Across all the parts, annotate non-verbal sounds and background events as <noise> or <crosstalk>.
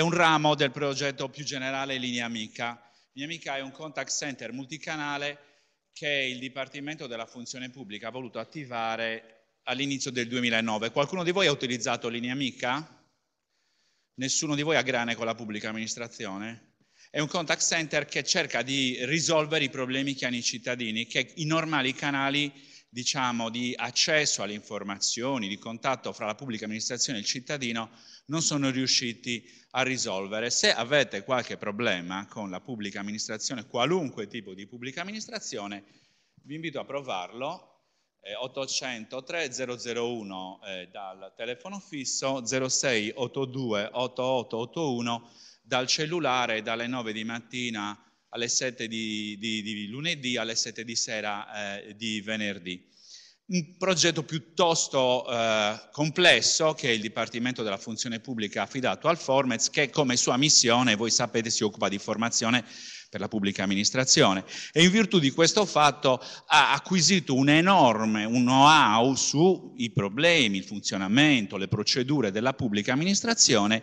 è un ramo del progetto più generale Linea Amica. Linea Amica è un contact center multicanale che il Dipartimento della Funzione Pubblica ha voluto attivare all'inizio del 2009. Qualcuno di voi ha utilizzato Linea Amica? Nessuno di voi ha grane con la pubblica amministrazione? È un contact center che cerca di risolvere i problemi che hanno i cittadini, che i normali canali diciamo, di accesso alle informazioni, di contatto fra la pubblica amministrazione e il cittadino, non sono riusciti a risolvere. Se avete qualche problema con la pubblica amministrazione, qualunque tipo di pubblica amministrazione, vi invito a provarlo. Eh, 803 001 eh, dal telefono fisso, 0682 8881 dal cellulare dalle 9 di mattina alle 7 di, di, di lunedì, alle 7 di sera eh, di venerdì. Un progetto piuttosto eh, complesso che il Dipartimento della Funzione Pubblica ha affidato al Formez che come sua missione, voi sapete, si occupa di formazione per la pubblica amministrazione e in virtù di questo fatto ha acquisito un enorme un know-how sui problemi, il funzionamento, le procedure della pubblica amministrazione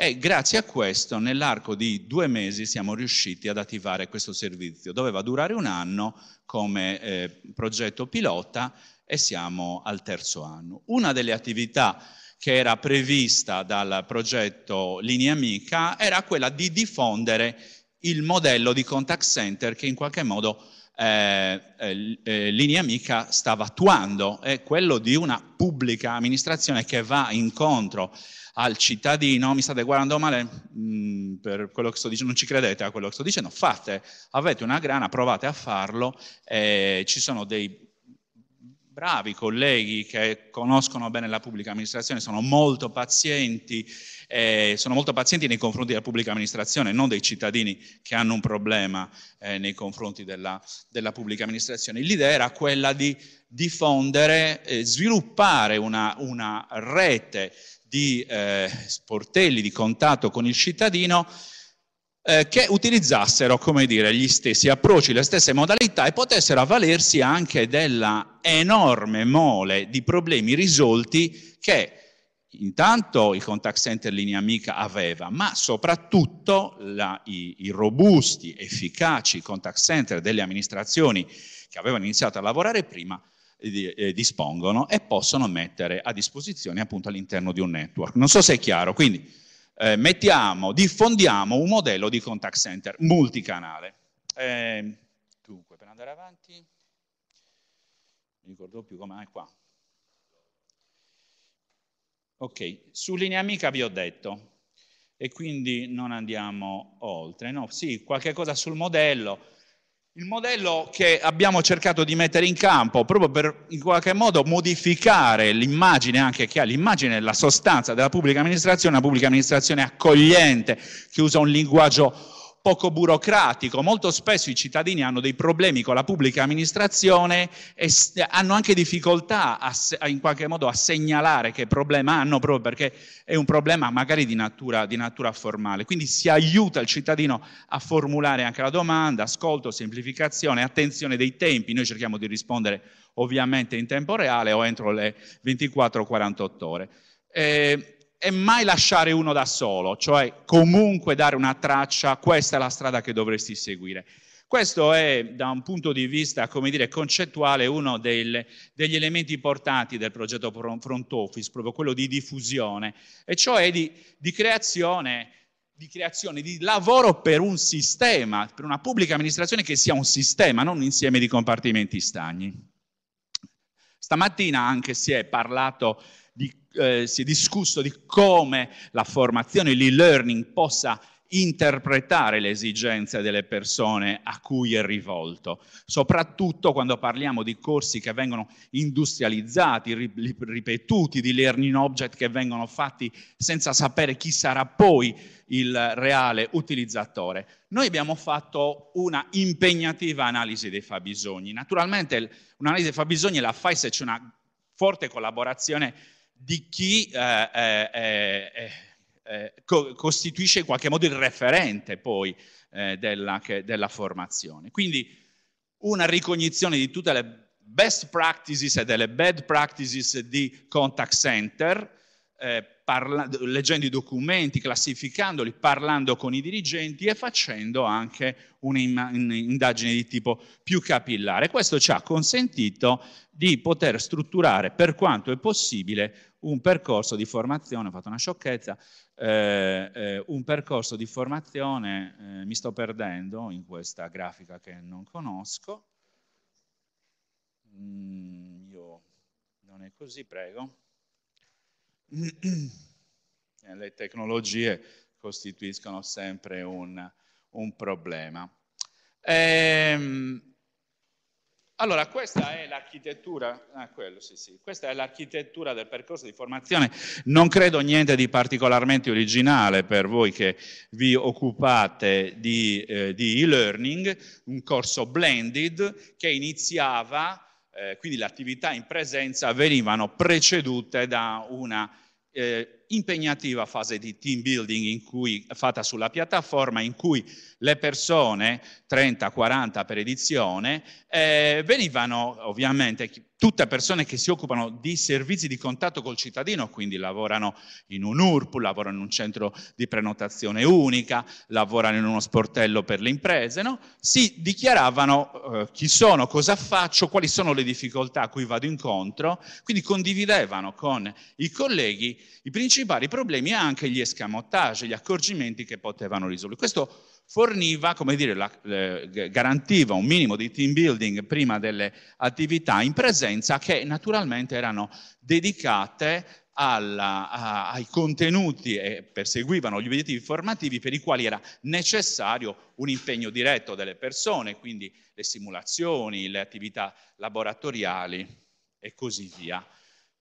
e grazie a questo, nell'arco di due mesi siamo riusciti ad attivare questo servizio. Doveva durare un anno come eh, progetto pilota e siamo al terzo anno. Una delle attività che era prevista dal progetto Linea Amica era quella di diffondere il modello di contact center che in qualche modo eh, eh, eh, linea amica stava attuando, è quello di una pubblica amministrazione che va incontro al cittadino, mi state guardando male mh, mm, per quello che sto dicendo, non ci credete a quello che sto dicendo, fate, avete una grana, provate a farlo, eh, ci sono dei bravi colleghi che conoscono bene la pubblica amministrazione, sono molto pazienti, eh, sono molto pazienti nei confronti della pubblica amministrazione, non dei cittadini che hanno un problema eh, nei confronti della, della, pubblica amministrazione. L'idea era quella di diffondere, eh, sviluppare una, una, rete di eh, sportelli di contatto con il cittadino eh, che utilizzassero, come dire, gli stessi approcci, le stesse modalità e potessero avvalersi anche della enorme mole di problemi risolti che intanto il contact center linea amica aveva, ma soprattutto la, i, i, robusti, efficaci contact center delle amministrazioni che avevano iniziato a lavorare prima eh, eh dispongono e possono mettere a disposizione appunto all'interno di un network. Non so se è chiaro, quindi eh, mettiamo, diffondiamo un modello di contact center multicanale. Eh, dunque, per andare avanti, non ricordo più come è qua. Ok, su linea amica vi ho detto, e quindi non andiamo oltre. No, sì, qualche cosa sul modello, il modello che abbiamo cercato di mettere in campo proprio per in qualche modo modificare l'immagine anche che ha l'immagine e la sostanza della pubblica amministrazione, una pubblica amministrazione accogliente che usa un linguaggio poco burocratico. Molto spesso i cittadini hanno dei problemi con la pubblica amministrazione e hanno anche difficoltà a, a, in qualche modo a segnalare che problema hanno proprio perché è un problema magari di natura, di natura formale. Quindi si aiuta il cittadino a formulare anche la domanda, ascolto, semplificazione, attenzione dei tempi. Noi cerchiamo di rispondere ovviamente in tempo reale o entro le 24-48 ore. Eh, e mai lasciare uno da solo, cioè comunque dare una traccia, questa è la strada che dovresti seguire. Questo è, da un punto di vista, come dire, concettuale, uno del, degli elementi importanti del progetto front office, proprio quello di diffusione, e cioè di, di, creazione, di creazione, di lavoro per un sistema, per una pubblica amministrazione che sia un sistema, non un insieme di compartimenti stagni. Stamattina anche si è parlato di, eh, si è discusso di come la formazione, l'e-learning possa interpretare le esigenze delle persone a cui è rivolto, soprattutto quando parliamo di corsi che vengono industrializzati, ripetuti, di learning object che vengono fatti senza sapere chi sarà poi il reale utilizzatore. Noi abbiamo fatto una impegnativa analisi dei fabbisogni. Naturalmente un'analisi dei fabbisogni la fai se c'è una forte collaborazione di chi eh eh, eh, eh, eh, co costituisce in qualche modo il referente poi eh, della, che, della, formazione. Quindi una ricognizione di tutte le best practices e delle bad practices di contact center parla- leggendo i documenti, classificandoli, parlando con i dirigenti e facendo anche un'indagine di tipo più capillare. Questo ci ha consentito di poter strutturare per quanto è possibile un percorso di formazione, ho fatto una sciocchezza, eh, eh, un percorso di formazione, eh, mi sto perdendo in questa grafica che non conosco, mm, io non è così, prego eh, le tecnologie costituiscono sempre un, un problema. Ehm, allora, questa è l'architettura, ah, sì, sì. questa è l'architettura del percorso di formazione. Non credo niente di particolarmente originale per voi che vi occupate di, eh, di e-learning, un corso blended che iniziava eh, quindi le attività in presenza venivano precedute da una eh, impegnativa fase di team building in cui, fatta sulla piattaforma in cui le persone, 30-40 per edizione, eh, venivano ovviamente tutte persone che si occupano di servizi di contatto col cittadino, quindi lavorano in un URP, lavorano in un centro di prenotazione unica, lavorano in uno sportello per le imprese, no? si dichiaravano eh, chi sono, cosa faccio, quali sono le difficoltà a cui vado incontro, quindi condividevano con i colleghi i principali problemi e anche gli escamottaggi, gli accorgimenti che potevano risolvere. Questo forniva, come dire, la, eh, garantiva un minimo di team building prima delle attività in presenza che naturalmente erano dedicate alla, a, ai contenuti e perseguivano gli obiettivi formativi per i quali era necessario un impegno diretto delle persone, quindi le simulazioni, le attività laboratoriali e così via.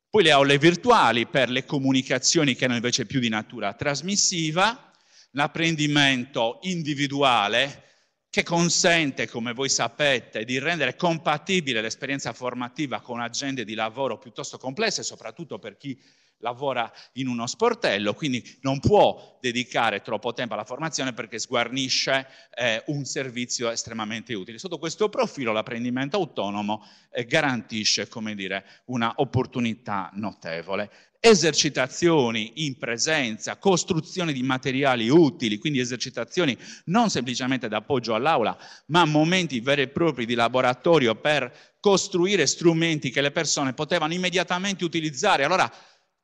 Poi le aule virtuali per le comunicazioni che erano invece più di natura trasmissiva, l'apprendimento individuale che consente, come voi sapete, di rendere compatibile l'esperienza formativa con agende di lavoro piuttosto complesse, soprattutto per chi lavora in uno sportello, quindi non può dedicare troppo tempo alla formazione perché sguarnisce eh, un servizio estremamente utile. Sotto questo profilo l'apprendimento autonomo eh, garantisce, come dire, una opportunità notevole. Esercitazioni in presenza, costruzione di materiali utili, quindi esercitazioni non semplicemente d'appoggio all'aula, ma momenti veri e propri di laboratorio per costruire strumenti che le persone potevano immediatamente utilizzare. Allora,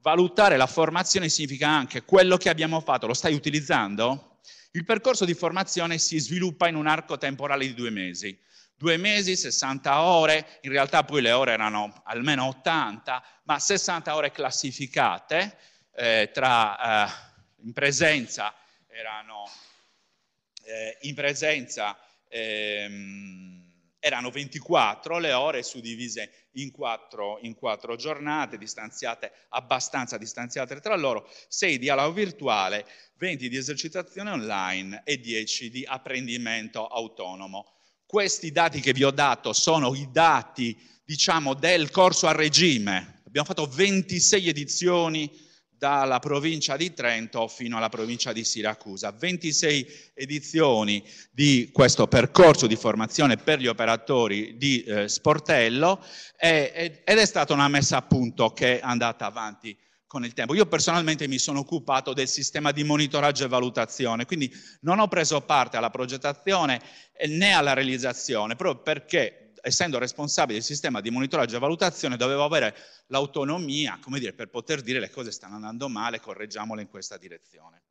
Valutare la formazione significa anche quello che abbiamo fatto, lo stai utilizzando? Il percorso di formazione si sviluppa in un arco temporale di due mesi. Due mesi, 60 ore, in realtà poi le ore erano almeno 80, ma 60 ore classificate, eh, tra, eh, in presenza erano, eh, in presenza ehm, erano 24 le ore suddivise in quattro, in quattro giornate, distanziate, abbastanza distanziate tra loro, 6 di aula virtuale, 20 di esercitazione online e 10 di apprendimento autonomo. Questi dati che vi ho dato sono i dati, diciamo, del corso a regime. Abbiamo fatto 26 edizioni dalla provincia di Trento fino alla provincia di Siracusa. 26 edizioni di questo percorso di formazione per gli operatori di eh, sportello e, ed è stata una messa a punto che è andata avanti con il tempo. Io personalmente mi sono occupato del sistema di monitoraggio e valutazione, quindi non ho preso parte alla progettazione né alla realizzazione, proprio perché essendo responsabile del sistema di monitoraggio e valutazione, dovevo avere l'autonomia, come dire, per poter dire le cose stanno andando male, correggiamole in questa direzione.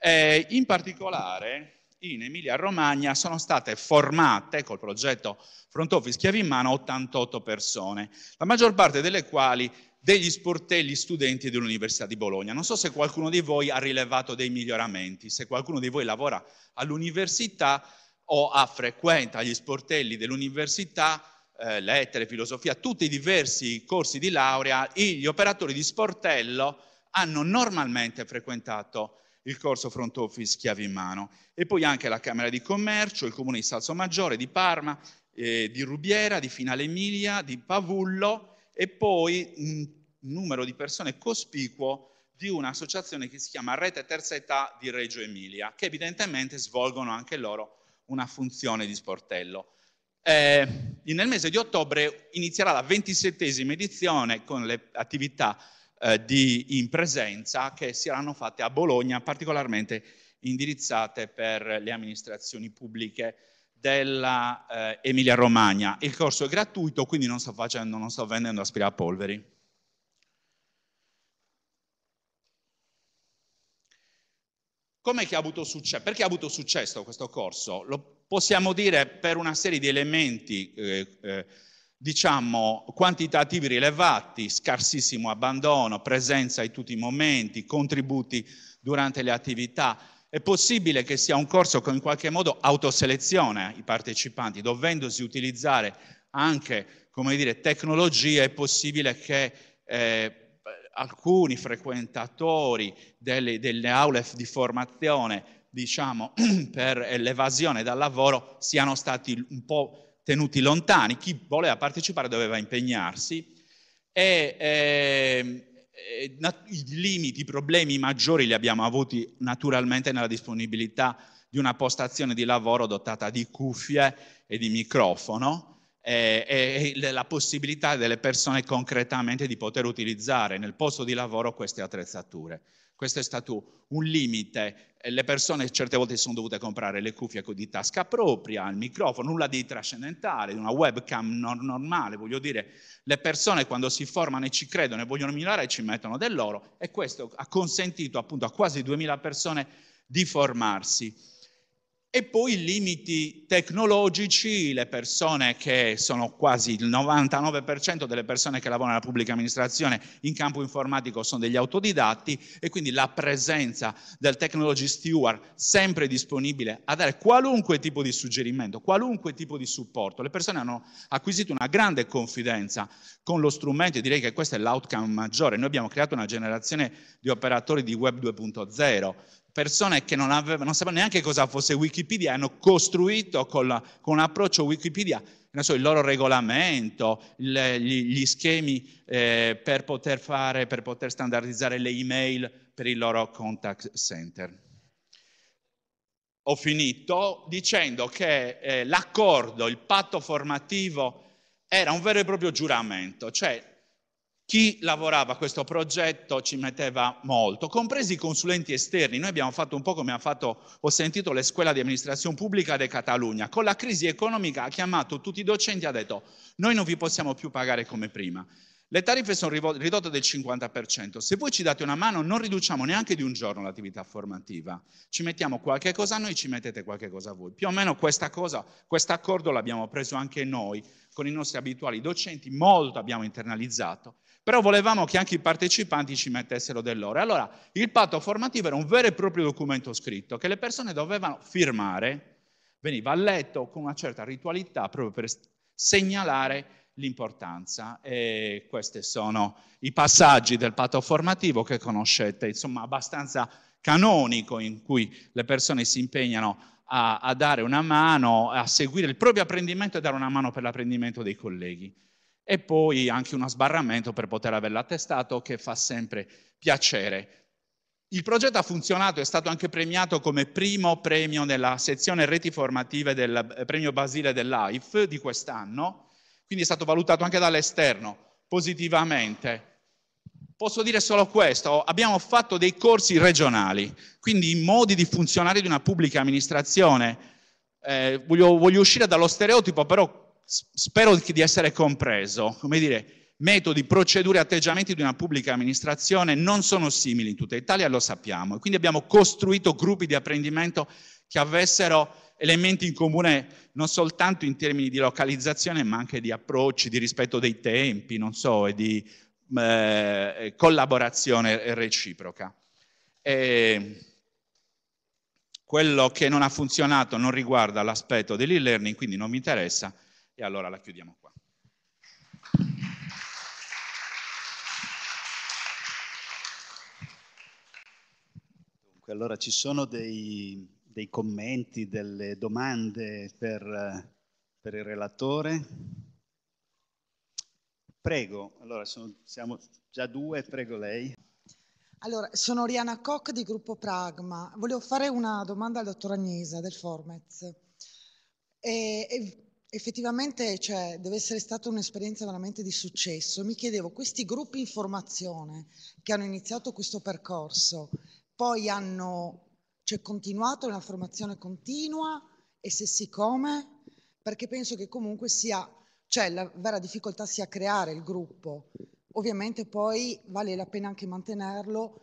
Eh, in particolare, in Emilia-Romagna sono state formate col progetto Front Office Chiavi in Mano 88 persone, la maggior parte delle quali degli sportelli studenti dell'Università di Bologna. Non so se qualcuno di voi ha rilevato dei miglioramenti, se qualcuno di voi lavora all'università o a frequenta gli sportelli dell'università eh, lettere, filosofia, tutti i diversi corsi di laurea, gli operatori di sportello hanno normalmente frequentato il corso front office chiavi in mano e poi anche la Camera di Commercio, il Comune di Salso Maggiore, di Parma, eh, di Rubiera, di Finale Emilia, di Pavullo e poi un numero di persone cospicuo di un'associazione che si chiama Rete Terza Età di Reggio Emilia, che evidentemente svolgono anche loro una funzione di sportello. Eh, nel mese di ottobre inizierà la ventisettesima edizione con le attività eh, di, in presenza che si saranno fatte a Bologna, particolarmente indirizzate per le amministrazioni pubbliche dell'Emilia eh, Romagna. Il corso è gratuito, quindi non sto, facendo, non sto vendendo aspirapolveri. Com'è che ha avuto successo? Perché ha avuto successo questo corso? Lo possiamo dire per una serie di elementi, eh, eh, diciamo, quantitativi rilevati, scarsissimo abbandono, presenza in tutti i momenti, contributi durante le attività. È possibile che sia un corso che in qualche modo autoseleziona i partecipanti, dovendosi utilizzare anche, come dire, tecnologie, è possibile che... Eh, alcuni frequentatori delle, delle aule di formazione diciamo, <clears throat> per l'evasione dal lavoro siano stati un po' tenuti lontani. Chi voleva partecipare doveva impegnarsi e, ehm, e, e i limiti, i problemi maggiori li abbiamo avuti naturalmente nella disponibilità di una postazione di lavoro dotata di cuffie e di microfono, eh, e, e la possibilità delle persone concretamente di poter utilizzare nel posto di lavoro queste attrezzature. Questo è stato un limite. Eh, le persone certe volte sono dovute comprare le cuffie di tasca propria, il microfono, nulla di trascendentale, una webcam non normale. Voglio dire, le persone quando si formano e ci credono e vogliono migliorare ci mettono del loro e questo ha consentito appunto a quasi 2000 persone di formarsi e poi i limiti tecnologici, le persone che sono quasi il 99% delle persone che lavorano nella pubblica amministrazione in campo informatico sono degli autodidatti e quindi la presenza del technology steward sempre disponibile a dare qualunque tipo di suggerimento, qualunque tipo di supporto. Le persone hanno acquisito una grande confidenza con lo strumento e direi che questo è l'outcome maggiore. Noi abbiamo creato una generazione di operatori di web 2.0, persone che non, avevano, non sapevano neanche cosa fosse Wikipedia hanno costruito con, la, con un approccio Wikipedia so, il loro regolamento, il, gli, gli, schemi eh, per poter fare, per poter standardizzare le email per il loro contact center. Ho finito dicendo che eh, l'accordo, il patto formativo era un vero e proprio giuramento, cioè chi lavorava a questo progetto ci metteva molto, compresi i consulenti esterni. Noi abbiamo fatto un po' come ha fatto, ho sentito, le scuole di amministrazione pubblica di Catalogna. Con la crisi economica ha chiamato tutti i docenti e ha detto noi non vi possiamo più pagare come prima. Le tariffe sono ridotte del 50%. Se voi ci date una mano non riduciamo neanche di un giorno l'attività formativa. Ci mettiamo qualche cosa a noi, ci mettete qualche cosa a voi. Più o meno questa cosa, questo accordo l'abbiamo preso anche noi con i nostri abituali docenti, molto abbiamo internalizzato però volevamo che anche i partecipanti ci mettessero del loro. Allora, il patto formativo era un vero e proprio documento scritto che le persone dovevano firmare, veniva letto con una certa ritualità proprio per segnalare l'importanza e questi sono i passaggi del patto formativo che conoscete, insomma abbastanza canonico in cui le persone si impegnano a, a dare una mano, a seguire il proprio apprendimento e dare una mano per l'apprendimento dei colleghi e poi anche uno sbarramento per poter avere l'attestato che fa sempre piacere. Il progetto ha funzionato, è stato anche premiato come primo premio nella sezione reti formative del eh, premio Basile dell'AIF di quest'anno, quindi è stato valutato anche dall'esterno positivamente. Posso dire solo questo, abbiamo fatto dei corsi regionali, quindi i modi di funzionare di una pubblica amministrazione. Eh, voglio, voglio uscire dallo stereotipo, però spero di essere compreso, come dire, metodi, procedure, atteggiamenti di una pubblica amministrazione non sono simili in tutta Italia, lo sappiamo. Quindi abbiamo costruito gruppi di apprendimento che avessero elementi in comune non soltanto in termini di localizzazione, ma anche di approcci, di rispetto dei tempi, non so, e di eh, collaborazione reciproca. E quello che non ha funzionato non riguarda l'aspetto dell'e-learning, quindi non mi interessa, e allora la chiudiamo qua. Dunque, allora ci sono dei, dei commenti, delle domande per, per, il relatore? Prego, allora sono, siamo già due, prego lei. Allora, sono Oriana Koch di Gruppo Pragma. Volevo fare una domanda al dottor Agnesa del Formez. E, e effettivamente cioè, deve essere stata un'esperienza veramente di successo. Mi chiedevo, questi gruppi in formazione che hanno iniziato questo percorso, poi hanno cioè, continuato nella formazione continua e se sì come? Perché penso che comunque sia, cioè, la vera difficoltà sia creare il gruppo. Ovviamente poi vale la pena anche mantenerlo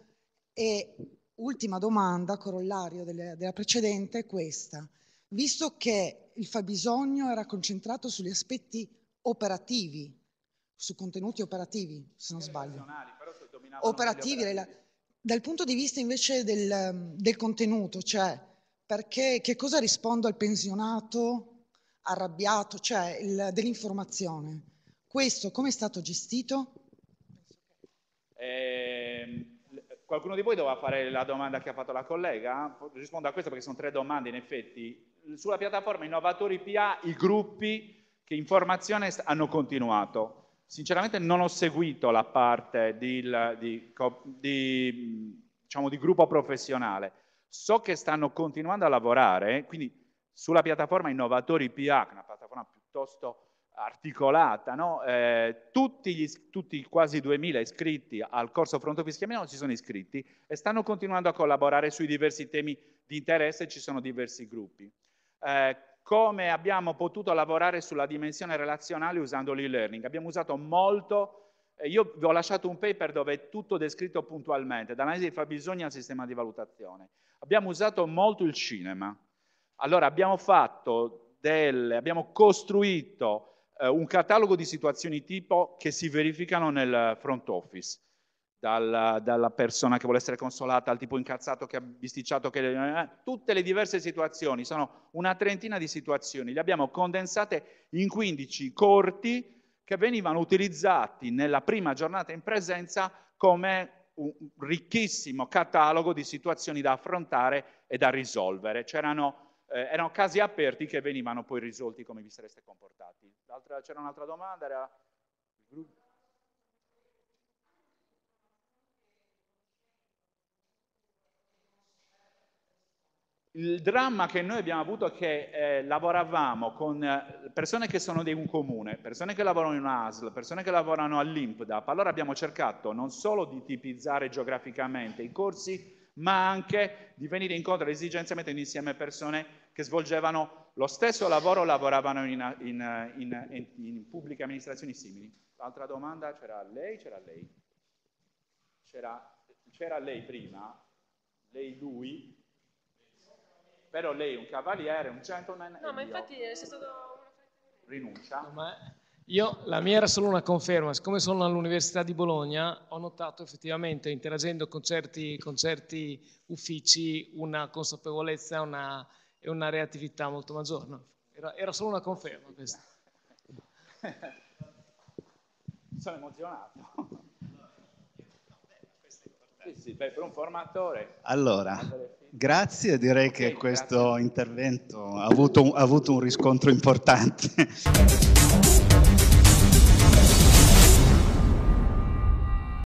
e ultima domanda, corollario delle, della precedente, è questa visto che il fabbisogno era concentrato sugli aspetti operativi, su contenuti operativi, se non sbaglio. Operativi, operativi. La, dal punto di vista invece del, del contenuto, cioè perché, che cosa rispondo al pensionato arrabbiato, cioè il, dell'informazione. Questo come è stato gestito? Eh, Qualcuno di voi doveva fare la domanda che ha fatto la collega? Rispondo a questa perché sono tre domande in effetti. Sulla piattaforma Innovatori PA i gruppi che in formazione hanno continuato. Sinceramente non ho seguito la parte di, di, di, diciamo, di gruppo professionale. So che stanno continuando a lavorare, quindi sulla piattaforma Innovatori PA, che è una piattaforma piuttosto articolata, no? eh, tutti, gli, tutti quasi 2000 iscritti al corso Fronte Fischi Milano si sono iscritti e stanno continuando a collaborare sui diversi temi di interesse, ci sono diversi gruppi. Eh, come abbiamo potuto lavorare sulla dimensione relazionale usando l'e-learning? Abbiamo usato molto, eh, io vi ho lasciato un paper dove è tutto descritto puntualmente, dall'analisi di fabbisogno al sistema di valutazione. Abbiamo usato molto il cinema. Allora abbiamo fatto delle, abbiamo costruito eh, un catalogo di situazioni tipo che si verificano nel front office, dalla, dalla persona che vuole essere consolata al tipo incazzato che ha bisticciato, che, eh, tutte le diverse situazioni, sono una trentina di situazioni, le abbiamo condensate in 15 corti che venivano utilizzati nella prima giornata in presenza come un ricchissimo catalogo di situazioni da affrontare e da risolvere. C'erano eh, erano casi aperti che venivano poi risolti come vi sareste comportati. L'altra, c'era un'altra domanda? Era... Il dramma che noi abbiamo avuto è che eh, lavoravamo con eh, persone che sono di un comune, persone che lavorano in ASL, persone che lavorano all'INPDAP, allora abbiamo cercato non solo di tipizzare geograficamente i corsi, ma anche di venire incontro alle esigenze mettendo insieme persone che svolgevano lo stesso lavoro, o lavoravano in, in, in, in pubbliche amministrazioni simili. Altra domanda, c'era lei, c'era lei? C'era, c'era lei prima, lei, lui, però lei è un cavaliere, un gentleman. No, ma infatti eh, è stato una Rinuncia. No, ma io, la mia era solo una conferma, siccome sono all'Università di Bologna ho notato effettivamente, interagendo con certi, con certi uffici, una consapevolezza e una reattività molto maggiore. No, era, era, solo una conferma questa. <laughs> sono emozionato. <laughs> Sì, beh, per un formatore. Allora, grazie, direi okay, che questo intervento ha avuto, ha avuto un riscontro importante. <laughs>